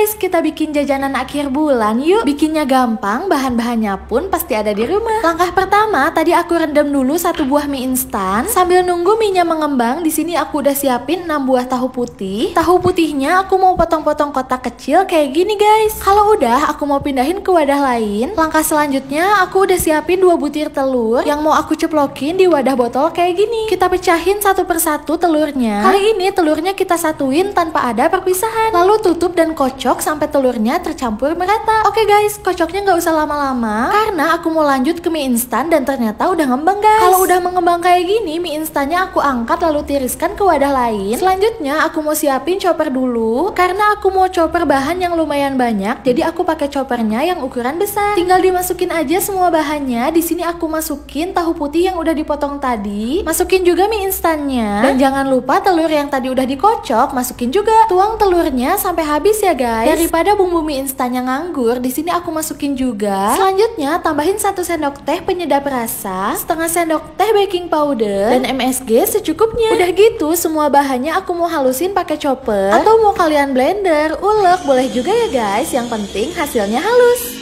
guys, kita bikin jajanan akhir bulan yuk. Bikinnya gampang, bahan-bahannya pun pasti ada di rumah. Langkah pertama, tadi aku rendam dulu satu buah mie instan. Sambil nunggu mie-nya mengembang, di sini aku udah siapin 6 buah tahu putih. Tahu putihnya aku mau potong-potong kotak kecil kayak gini guys. Kalau udah, aku mau pindahin ke wadah lain. Langkah selanjutnya, aku udah siapin dua butir telur yang mau aku ceplokin di wadah botol kayak gini. Kita pecahin satu persatu telurnya. Kali ini telurnya kita satuin tanpa ada perpisahan. Lalu tutup dan kocok kocok sampai telurnya tercampur merata. Oke guys, kocoknya nggak usah lama-lama karena aku mau lanjut ke mie instan dan ternyata udah ngembang guys. Kalau udah mengembang kayak gini, mie instannya aku angkat lalu tiriskan ke wadah lain. Selanjutnya aku mau siapin chopper dulu karena aku mau chopper bahan yang lumayan banyak. Jadi aku pakai choppernya yang ukuran besar. Tinggal dimasukin aja semua bahannya. Di sini aku masukin tahu putih yang udah dipotong tadi, masukin juga mie instannya dan jangan lupa telur yang tadi udah dikocok masukin juga. Tuang telurnya sampai habis ya guys guys. Daripada bumbu mie instan yang nganggur, di sini aku masukin juga. Selanjutnya tambahin satu sendok teh penyedap rasa, setengah sendok teh baking powder dan MSG secukupnya. Udah gitu semua bahannya aku mau halusin pakai chopper atau mau kalian blender, ulek boleh juga ya guys. Yang penting hasilnya halus.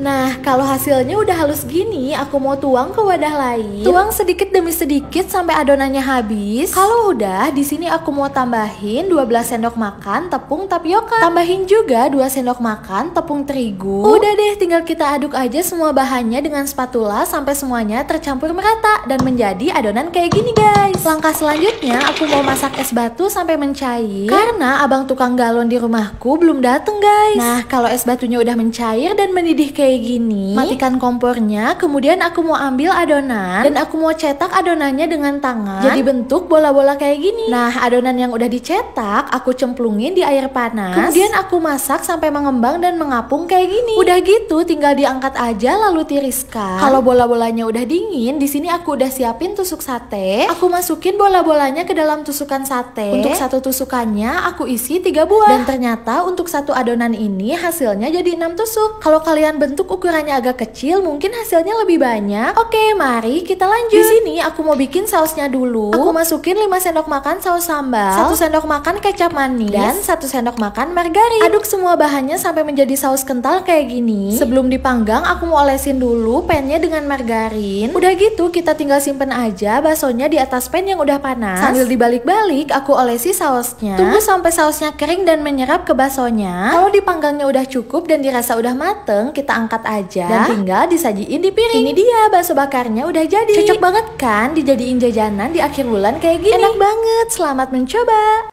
Nah, kalau hasilnya udah halus gini, aku mau tuang ke wadah lain. Tuang sedikit demi sedikit sampai adonannya habis. Kalau udah, di sini aku mau tambahin 12 sendok makan tepung tapioka. Tambahin juga 2 sendok makan tepung terigu. Udah deh, tinggal kita aduk aja semua bahannya dengan spatula sampai semuanya tercampur merata dan menjadi adonan kayak gini, guys. Langkah selanjutnya, aku mau masak es batu sampai mencair karena abang tukang galon di rumahku belum dateng, guys. Nah, kalau es batunya udah mencair dan mendidih kayak kayak gini, matikan kompornya, kemudian aku mau ambil adonan dan aku mau cetak adonannya dengan tangan. Jadi bentuk bola-bola kayak gini. Nah, adonan yang udah dicetak aku cemplungin di air panas. Kemudian aku masak sampai mengembang dan mengapung kayak gini. Udah gitu tinggal diangkat aja lalu tiriskan. Kalau bola-bolanya udah dingin, di sini aku udah siapin tusuk sate. Aku masukin bola-bolanya ke dalam tusukan sate. Untuk satu tusukannya aku isi tiga buah. Dan ternyata untuk satu adonan ini hasilnya jadi enam tusuk. Kalau kalian bentuk untuk ukurannya agak kecil, mungkin hasilnya lebih banyak. Oke, mari kita lanjut. Di sini aku mau bikin sausnya dulu. Aku masukin 5 sendok makan saus sambal, 1 sendok makan kecap manis, dan 1 sendok makan margarin. Aduk semua bahannya sampai menjadi saus kental kayak gini. Sebelum dipanggang, aku mau olesin dulu pennya dengan margarin. Udah gitu, kita tinggal simpen aja baksonya di atas pan yang udah panas. Sambil dibalik-balik, aku olesi sausnya. Tunggu sampai sausnya kering dan menyerap ke baksonya. Kalau dipanggangnya udah cukup dan dirasa udah mateng, kita angkat angkat aja dan tinggal disajiin di piring. Ini dia bakso bakarnya udah jadi. Cocok banget kan dijadiin jajanan di akhir bulan kayak gini. Enak banget. Selamat mencoba.